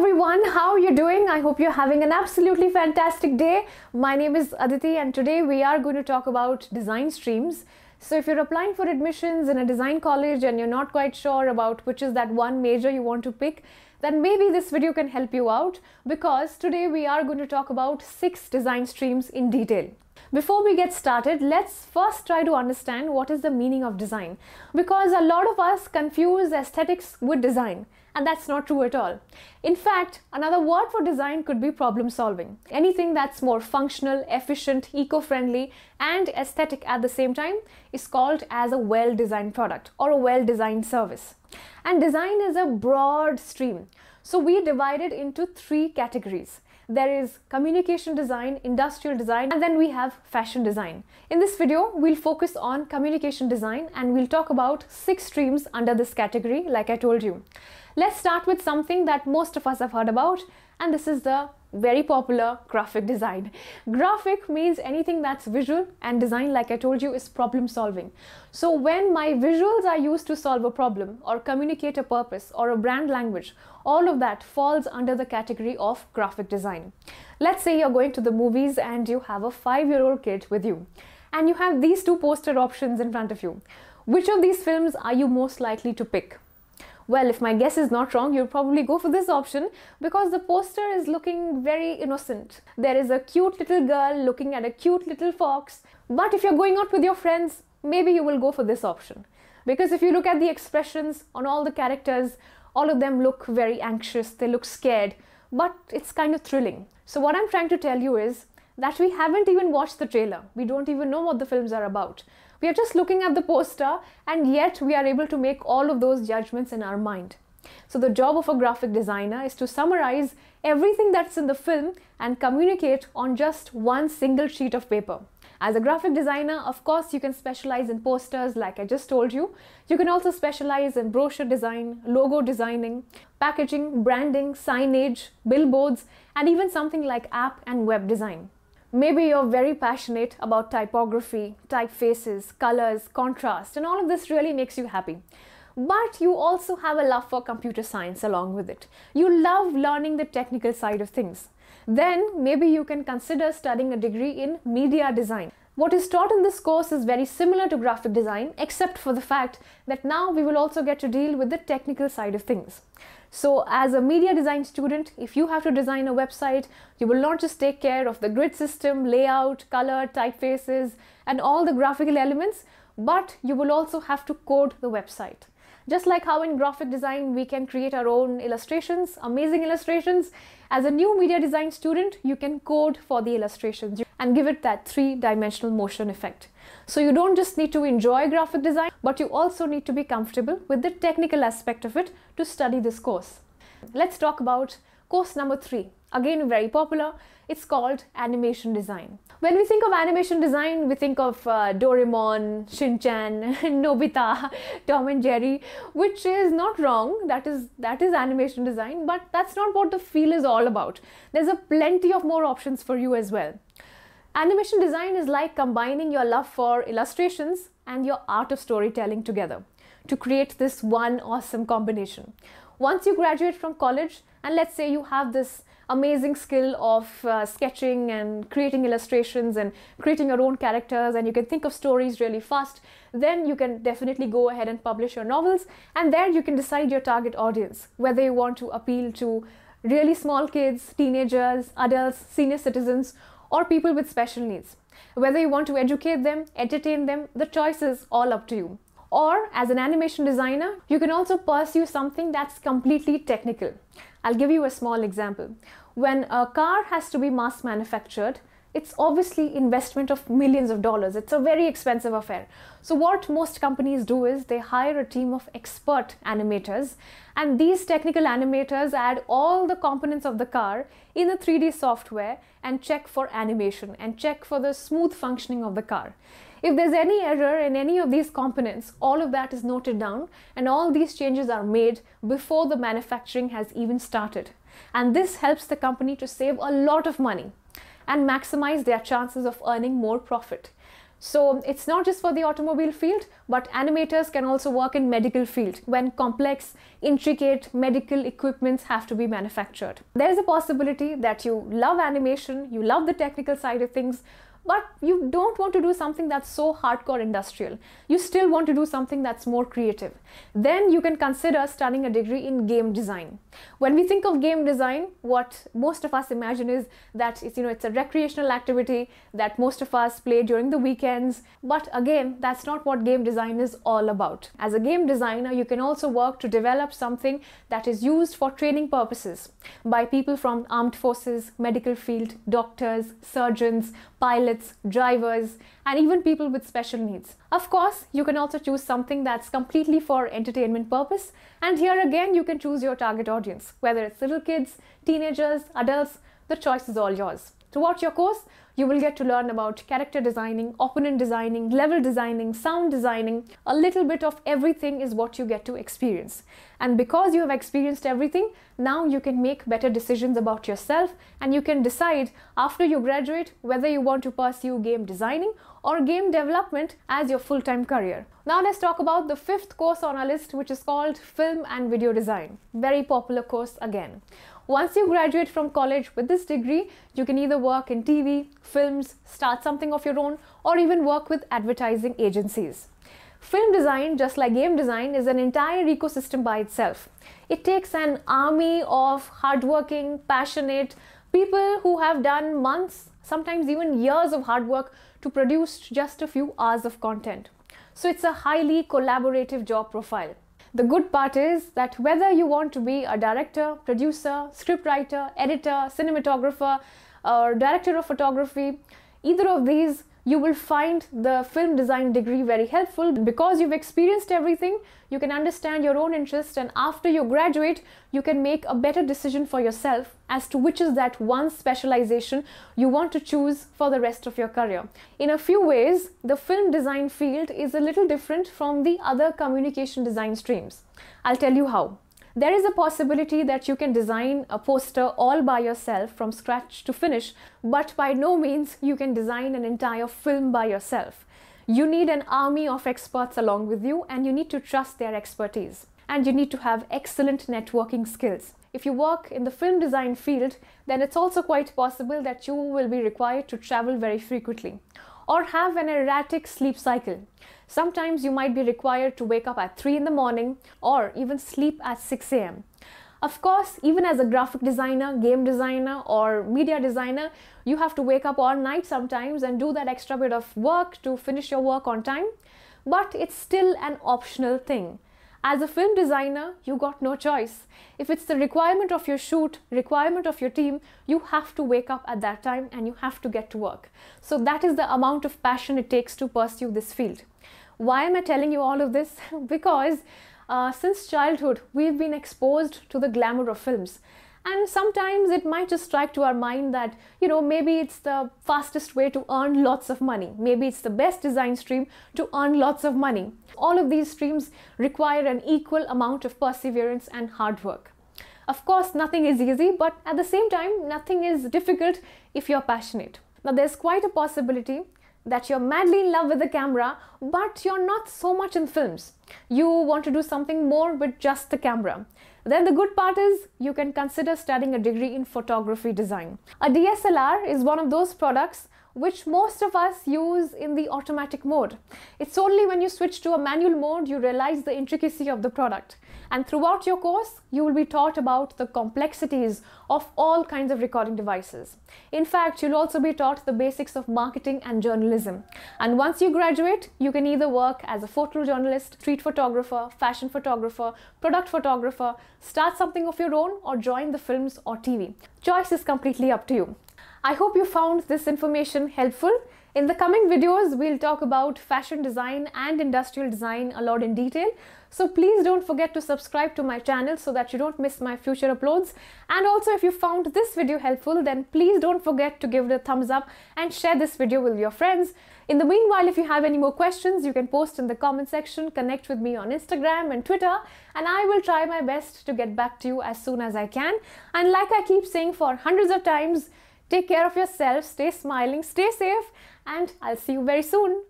everyone, how are you doing? I hope you're having an absolutely fantastic day. My name is Aditi and today we are going to talk about design streams. So if you're applying for admissions in a design college and you're not quite sure about which is that one major you want to pick, then maybe this video can help you out because today we are going to talk about six design streams in detail. Before we get started, let's first try to understand what is the meaning of design because a lot of us confuse aesthetics with design. And that's not true at all. In fact, another word for design could be problem solving. Anything that's more functional, efficient, eco friendly, and aesthetic at the same time is called as a well designed product or a well designed service. And design is a broad stream. So we divide it into three categories there is communication design, industrial design, and then we have fashion design. In this video, we'll focus on communication design and we'll talk about six streams under this category, like I told you. Let's start with something that most of us have heard about, and this is the very popular graphic design. Graphic means anything that's visual and design, like I told you, is problem solving. So when my visuals are used to solve a problem or communicate a purpose or a brand language, all of that falls under the category of graphic design. Let's say you're going to the movies and you have a five-year-old kid with you and you have these two poster options in front of you. Which of these films are you most likely to pick? well, if my guess is not wrong, you'll probably go for this option because the poster is looking very innocent. There is a cute little girl looking at a cute little fox. But if you're going out with your friends, maybe you will go for this option. Because if you look at the expressions on all the characters, all of them look very anxious, they look scared, but it's kind of thrilling. So, what I'm trying to tell you is that we haven't even watched the trailer. We don't even know what the films are about. We are just looking at the poster and yet we are able to make all of those judgments in our mind. So the job of a graphic designer is to summarize everything that's in the film and communicate on just one single sheet of paper. As a graphic designer, of course, you can specialize in posters like I just told you. You can also specialize in brochure design, logo designing, packaging, branding, signage, billboards, and even something like app and web design. Maybe you're very passionate about typography, typefaces, colors, contrast, and all of this really makes you happy. But you also have a love for computer science along with it. You love learning the technical side of things. Then maybe you can consider studying a degree in media design. What is taught in this course is very similar to graphic design, except for the fact that now we will also get to deal with the technical side of things. So as a media design student, if you have to design a website, you will not just take care of the grid system, layout, color, typefaces, and all the graphical elements, but you will also have to code the website. Just like how in graphic design we can create our own illustrations, amazing illustrations, as a new media design student, you can code for the illustrations and give it that three-dimensional motion effect. So you don't just need to enjoy graphic design, but you also need to be comfortable with the technical aspect of it to study this course. Let's talk about course number three, again very popular. It's called animation design. When we think of animation design, we think of uh, Doraemon, Shinchan, Nobita, Tom and Jerry, which is not wrong. That is that is animation design, but that's not what the field is all about. There's a plenty of more options for you as well. Animation design is like combining your love for illustrations and your art of storytelling together to create this one awesome combination. Once you graduate from college, and let's say you have this amazing skill of uh, sketching and creating illustrations and creating your own characters and you can think of stories really fast, then you can definitely go ahead and publish your novels. And there you can decide your target audience, whether you want to appeal to really small kids, teenagers, adults, senior citizens, or people with special needs. Whether you want to educate them, entertain them, the choice is all up to you. Or as an animation designer, you can also pursue something that's completely technical. I'll give you a small example. When a car has to be mass manufactured, it's obviously investment of millions of dollars. It's a very expensive affair. So what most companies do is they hire a team of expert animators and these technical animators add all the components of the car in the 3D software and check for animation and check for the smooth functioning of the car. If there's any error in any of these components, all of that is noted down and all these changes are made before the manufacturing has even started. And this helps the company to save a lot of money and maximize their chances of earning more profit. So it's not just for the automobile field, but animators can also work in medical field when complex, intricate medical equipments have to be manufactured. There is a possibility that you love animation, you love the technical side of things, but you don't want to do something that's so hardcore industrial. You still want to do something that's more creative. Then you can consider studying a degree in game design. When we think of game design, what most of us imagine is that it's, you know, it's a recreational activity that most of us play during the weekends. But again, that's not what game design is all about. As a game designer, you can also work to develop something that is used for training purposes by people from armed forces, medical field, doctors, surgeons, pilots, pilots, drivers, and even people with special needs. Of course, you can also choose something that's completely for entertainment purpose. And here again, you can choose your target audience, whether it's little kids, teenagers, adults, the choice is all yours. Throughout your course, you will get to learn about character designing, opponent designing, level designing, sound designing. A little bit of everything is what you get to experience. And because you have experienced everything, now you can make better decisions about yourself and you can decide after you graduate whether you want to pursue game designing or game development as your full-time career. Now let's talk about the fifth course on our list which is called Film and Video Design. Very popular course again. Once you graduate from college with this degree, you can either work in TV, films, start something of your own, or even work with advertising agencies. Film design, just like game design, is an entire ecosystem by itself. It takes an army of hardworking, passionate people who have done months, sometimes even years of hard work to produce just a few hours of content. So it's a highly collaborative job profile. The good part is that whether you want to be a director, producer, scriptwriter, editor, cinematographer, or director of photography, either of these you will find the film design degree very helpful because you've experienced everything, you can understand your own interests, and after you graduate, you can make a better decision for yourself as to which is that one specialization you want to choose for the rest of your career. In a few ways, the film design field is a little different from the other communication design streams. I'll tell you how. There is a possibility that you can design a poster all by yourself from scratch to finish, but by no means you can design an entire film by yourself. You need an army of experts along with you and you need to trust their expertise. And you need to have excellent networking skills. If you work in the film design field, then it's also quite possible that you will be required to travel very frequently or have an erratic sleep cycle. Sometimes you might be required to wake up at 3 in the morning or even sleep at 6 a.m. Of course, even as a graphic designer, game designer, or media designer, you have to wake up all night sometimes and do that extra bit of work to finish your work on time. But it's still an optional thing. As a film designer, you got no choice. If it's the requirement of your shoot, requirement of your team, you have to wake up at that time and you have to get to work. So that is the amount of passion it takes to pursue this field. Why am I telling you all of this? because uh, since childhood, we've been exposed to the glamour of films. And sometimes it might just strike to our mind that, you know, maybe it's the fastest way to earn lots of money. Maybe it's the best design stream to earn lots of money. All of these streams require an equal amount of perseverance and hard work. Of course, nothing is easy, but at the same time, nothing is difficult if you're passionate. Now, there's quite a possibility that you're madly in love with the camera, but you're not so much in films. You want to do something more with just the camera. Then the good part is you can consider studying a degree in photography design. A DSLR is one of those products which most of us use in the automatic mode. It's only when you switch to a manual mode you realize the intricacy of the product. And throughout your course, you will be taught about the complexities of all kinds of recording devices. In fact, you'll also be taught the basics of marketing and journalism. And once you graduate, you can either work as a photojournalist, street photographer, fashion photographer, product photographer, start something of your own, or join the films or TV. Choice is completely up to you. I hope you found this information helpful. In the coming videos, we'll talk about fashion design and industrial design a lot in detail. So please don't forget to subscribe to my channel so that you don't miss my future uploads. And also if you found this video helpful, then please don't forget to give it a thumbs up and share this video with your friends. In the meanwhile, if you have any more questions, you can post in the comment section, connect with me on Instagram and Twitter, and I will try my best to get back to you as soon as I can. And like I keep saying for hundreds of times, Take care of yourself, stay smiling, stay safe, and I'll see you very soon.